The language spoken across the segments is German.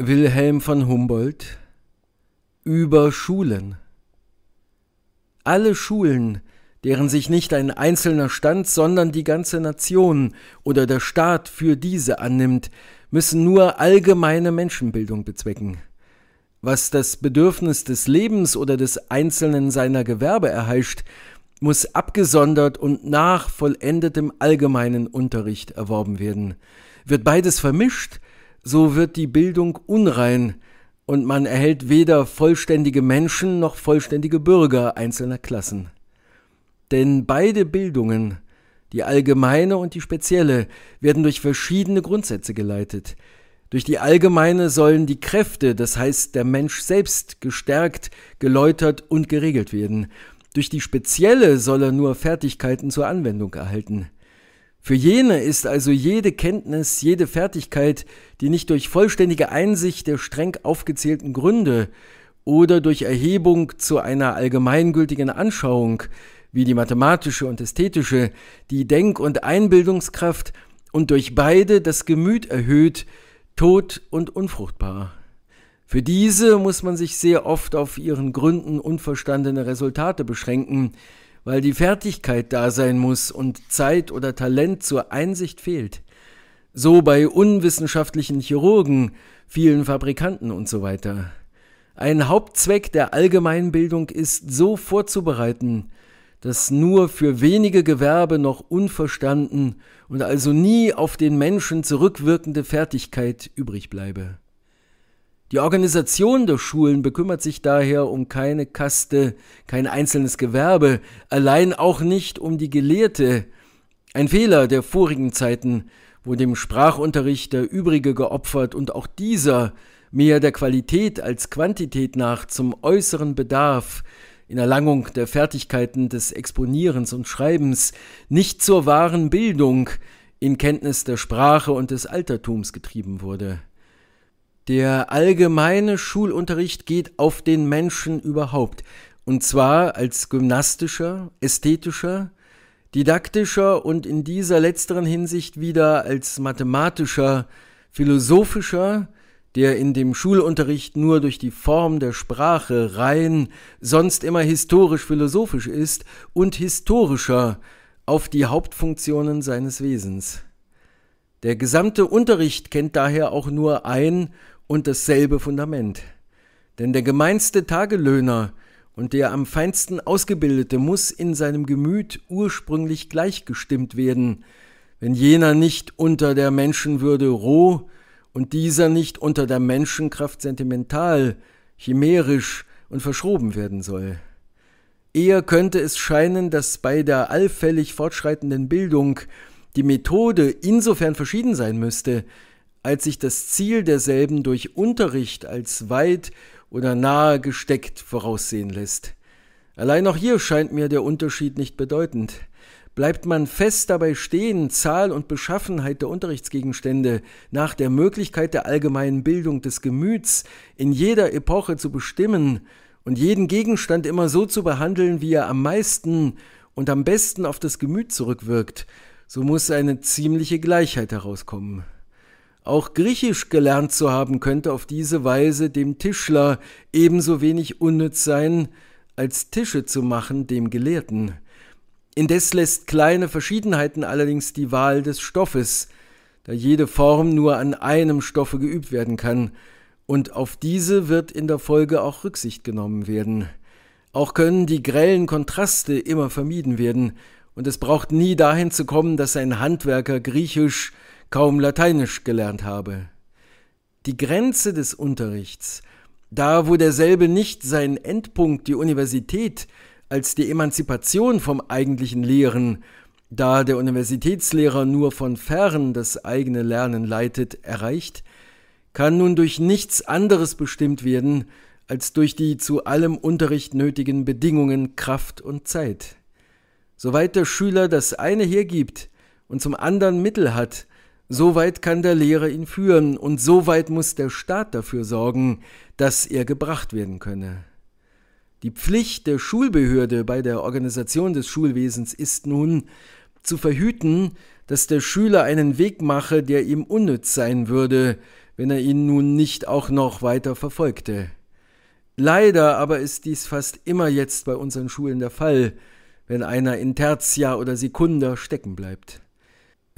Wilhelm von Humboldt über Schulen. Alle Schulen, deren sich nicht ein einzelner Stand, sondern die ganze Nation oder der Staat für diese annimmt, müssen nur allgemeine Menschenbildung bezwecken. Was das Bedürfnis des Lebens oder des Einzelnen seiner Gewerbe erheischt, muss abgesondert und nach vollendetem allgemeinen Unterricht erworben werden. Wird beides vermischt, so wird die Bildung unrein und man erhält weder vollständige Menschen noch vollständige Bürger einzelner Klassen. Denn beide Bildungen, die allgemeine und die spezielle, werden durch verschiedene Grundsätze geleitet. Durch die allgemeine sollen die Kräfte, das heißt der Mensch selbst, gestärkt, geläutert und geregelt werden. Durch die spezielle soll er nur Fertigkeiten zur Anwendung erhalten. Für jene ist also jede Kenntnis, jede Fertigkeit, die nicht durch vollständige Einsicht der streng aufgezählten Gründe oder durch Erhebung zu einer allgemeingültigen Anschauung, wie die mathematische und ästhetische, die Denk- und Einbildungskraft und durch beide das Gemüt erhöht, tot und unfruchtbar. Für diese muss man sich sehr oft auf ihren Gründen unverstandene Resultate beschränken, weil die Fertigkeit da sein muss und Zeit oder Talent zur Einsicht fehlt. So bei unwissenschaftlichen Chirurgen, vielen Fabrikanten und so weiter. Ein Hauptzweck der Allgemeinbildung ist, so vorzubereiten, dass nur für wenige Gewerbe noch unverstanden und also nie auf den Menschen zurückwirkende Fertigkeit übrig bleibe. Die Organisation der Schulen bekümmert sich daher um keine Kaste, kein einzelnes Gewerbe, allein auch nicht um die Gelehrte. Ein Fehler der vorigen Zeiten, wo dem Sprachunterricht der Übrige geopfert und auch dieser mehr der Qualität als Quantität nach zum äußeren Bedarf in Erlangung der Fertigkeiten des Exponierens und Schreibens nicht zur wahren Bildung in Kenntnis der Sprache und des Altertums getrieben wurde. Der allgemeine Schulunterricht geht auf den Menschen überhaupt. Und zwar als gymnastischer, ästhetischer, didaktischer und in dieser letzteren Hinsicht wieder als mathematischer, philosophischer, der in dem Schulunterricht nur durch die Form der Sprache rein sonst immer historisch-philosophisch ist und historischer auf die Hauptfunktionen seines Wesens. Der gesamte Unterricht kennt daher auch nur ein und dasselbe Fundament. Denn der gemeinste Tagelöhner und der am feinsten Ausgebildete muss in seinem Gemüt ursprünglich gleichgestimmt werden, wenn jener nicht unter der Menschenwürde roh und dieser nicht unter der Menschenkraft sentimental, chimärisch und verschroben werden soll. Eher könnte es scheinen, dass bei der allfällig fortschreitenden Bildung die Methode insofern verschieden sein müsste, als sich das Ziel derselben durch Unterricht als weit oder nahe gesteckt voraussehen lässt. Allein auch hier scheint mir der Unterschied nicht bedeutend. Bleibt man fest dabei stehen, Zahl und Beschaffenheit der Unterrichtsgegenstände nach der Möglichkeit der allgemeinen Bildung des Gemüts in jeder Epoche zu bestimmen und jeden Gegenstand immer so zu behandeln, wie er am meisten und am besten auf das Gemüt zurückwirkt, so muss eine ziemliche Gleichheit herauskommen. Auch Griechisch gelernt zu haben, könnte auf diese Weise dem Tischler ebenso wenig unnütz sein, als Tische zu machen dem Gelehrten. Indes lässt kleine Verschiedenheiten allerdings die Wahl des Stoffes, da jede Form nur an einem Stoffe geübt werden kann, und auf diese wird in der Folge auch Rücksicht genommen werden. Auch können die grellen Kontraste immer vermieden werden, und es braucht nie dahin zu kommen, dass ein Handwerker Griechisch kaum Lateinisch gelernt habe. Die Grenze des Unterrichts, da wo derselbe nicht seinen Endpunkt, die Universität, als die Emanzipation vom eigentlichen Lehren, da der Universitätslehrer nur von fern das eigene Lernen leitet, erreicht, kann nun durch nichts anderes bestimmt werden, als durch die zu allem Unterricht nötigen Bedingungen Kraft und Zeit. Soweit der Schüler das eine hergibt und zum anderen Mittel hat, so weit kann der Lehrer ihn führen und so weit muss der Staat dafür sorgen, dass er gebracht werden könne. Die Pflicht der Schulbehörde bei der Organisation des Schulwesens ist nun, zu verhüten, dass der Schüler einen Weg mache, der ihm unnütz sein würde, wenn er ihn nun nicht auch noch weiter verfolgte. Leider aber ist dies fast immer jetzt bei unseren Schulen der Fall, wenn einer in Tertia oder Sekunda stecken bleibt.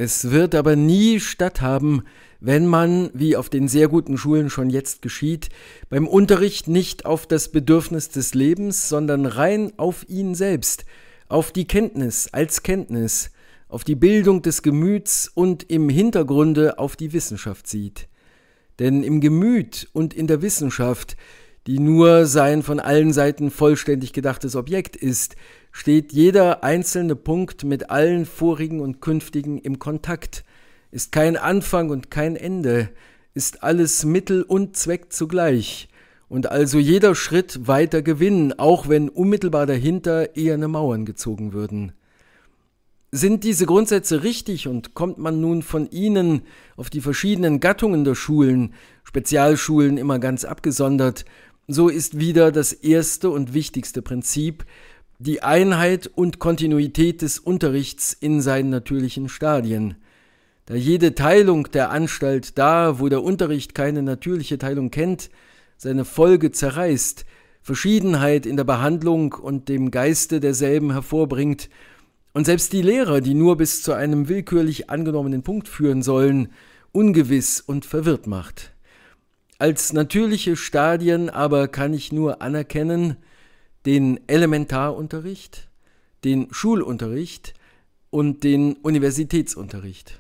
Es wird aber nie statthaben, wenn man, wie auf den sehr guten Schulen schon jetzt geschieht, beim Unterricht nicht auf das Bedürfnis des Lebens, sondern rein auf ihn selbst, auf die Kenntnis als Kenntnis, auf die Bildung des Gemüts und im Hintergrunde auf die Wissenschaft sieht. Denn im Gemüt und in der Wissenschaft, die nur sein von allen Seiten vollständig gedachtes Objekt ist, steht jeder einzelne Punkt mit allen vorigen und künftigen im Kontakt, ist kein Anfang und kein Ende, ist alles Mittel und Zweck zugleich, und also jeder Schritt weiter gewinnen, auch wenn unmittelbar dahinter eherne Mauern gezogen würden. Sind diese Grundsätze richtig und kommt man nun von ihnen auf die verschiedenen Gattungen der Schulen, Spezialschulen immer ganz abgesondert, so ist wieder das erste und wichtigste Prinzip, die Einheit und Kontinuität des Unterrichts in seinen natürlichen Stadien. Da jede Teilung der Anstalt da, wo der Unterricht keine natürliche Teilung kennt, seine Folge zerreißt, Verschiedenheit in der Behandlung und dem Geiste derselben hervorbringt, und selbst die Lehrer, die nur bis zu einem willkürlich angenommenen Punkt führen sollen, ungewiss und verwirrt macht. Als natürliche Stadien aber kann ich nur anerkennen, den Elementarunterricht, den Schulunterricht und den Universitätsunterricht.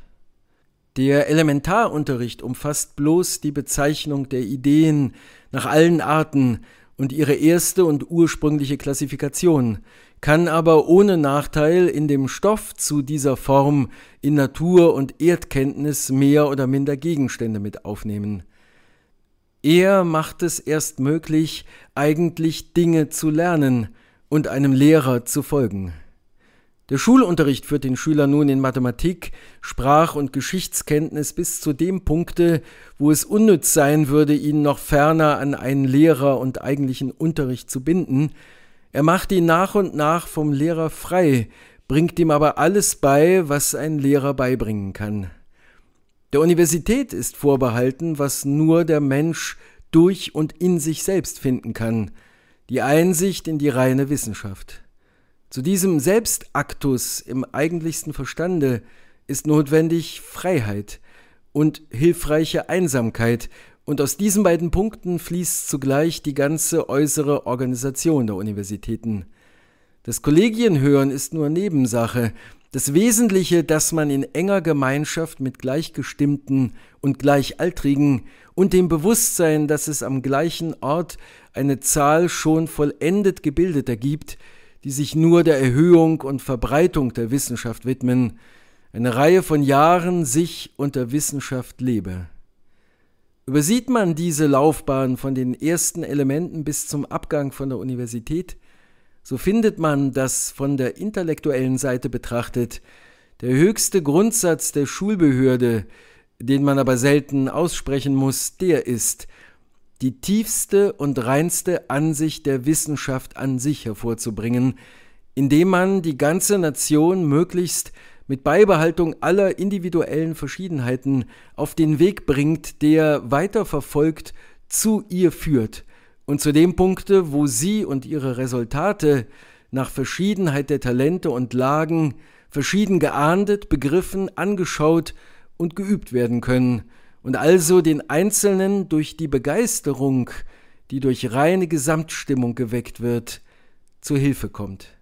Der Elementarunterricht umfasst bloß die Bezeichnung der Ideen nach allen Arten und ihre erste und ursprüngliche Klassifikation, kann aber ohne Nachteil in dem Stoff zu dieser Form in Natur und Erdkenntnis mehr oder minder Gegenstände mit aufnehmen. Er macht es erst möglich, eigentlich Dinge zu lernen und einem Lehrer zu folgen. Der Schulunterricht führt den Schüler nun in Mathematik, Sprach- und Geschichtskenntnis bis zu dem Punkte, wo es unnütz sein würde, ihn noch ferner an einen Lehrer und eigentlichen Unterricht zu binden. Er macht ihn nach und nach vom Lehrer frei, bringt ihm aber alles bei, was ein Lehrer beibringen kann. Der Universität ist vorbehalten, was nur der Mensch durch und in sich selbst finden kann, die Einsicht in die reine Wissenschaft. Zu diesem Selbstaktus im eigentlichsten Verstande ist notwendig Freiheit und hilfreiche Einsamkeit, und aus diesen beiden Punkten fließt zugleich die ganze äußere Organisation der Universitäten. Das Kollegienhören ist nur Nebensache, das Wesentliche, dass man in enger Gemeinschaft mit Gleichgestimmten und Gleichaltrigen und dem Bewusstsein, dass es am gleichen Ort eine Zahl schon vollendet gebildeter gibt, die sich nur der Erhöhung und Verbreitung der Wissenschaft widmen, eine Reihe von Jahren sich unter Wissenschaft lebe. Übersieht man diese Laufbahn von den ersten Elementen bis zum Abgang von der Universität, so findet man, dass von der intellektuellen Seite betrachtet der höchste Grundsatz der Schulbehörde, den man aber selten aussprechen muss, der ist, die tiefste und reinste Ansicht der Wissenschaft an sich hervorzubringen, indem man die ganze Nation möglichst mit Beibehaltung aller individuellen Verschiedenheiten auf den Weg bringt, der weiterverfolgt zu ihr führt und zu dem Punkte, wo sie und ihre Resultate nach Verschiedenheit der Talente und Lagen verschieden geahndet, begriffen, angeschaut und geübt werden können und also den Einzelnen durch die Begeisterung, die durch reine Gesamtstimmung geweckt wird, zu Hilfe kommt.